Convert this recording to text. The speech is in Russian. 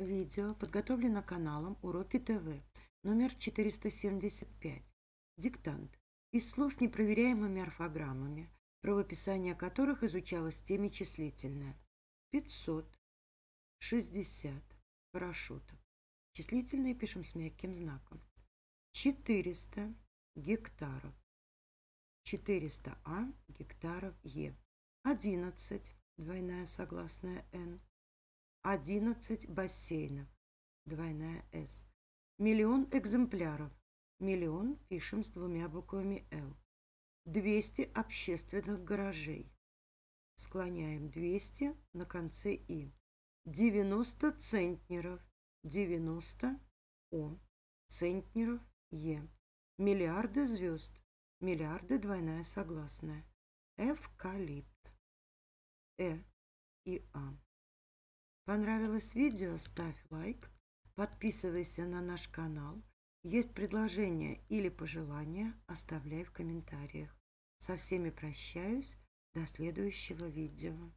Видео подготовлено каналом Уроки ТВ, номер 475. Диктант. Из слов с непроверяемыми орфограммами, правописание которых изучалось в теме числительное. 500, 60, парашютов. Числительные пишем с мягким знаком. 400 гектаров. 400 А гектаров Е. 11, двойная согласная Н. 11 бассейнов. Двойная «С». Миллион экземпляров. Миллион пишем с двумя буквами «Л». 200 общественных гаражей. Склоняем 200 на конце «И». 90 центнеров. 90 «О». Центнеров «Е». Миллиарды звезд. Миллиарды двойная согласная. Эвкалипт. Э и А. Понравилось видео? Ставь лайк. Подписывайся на наш канал. Есть предложения или пожелания? Оставляй в комментариях. Со всеми прощаюсь. До следующего видео.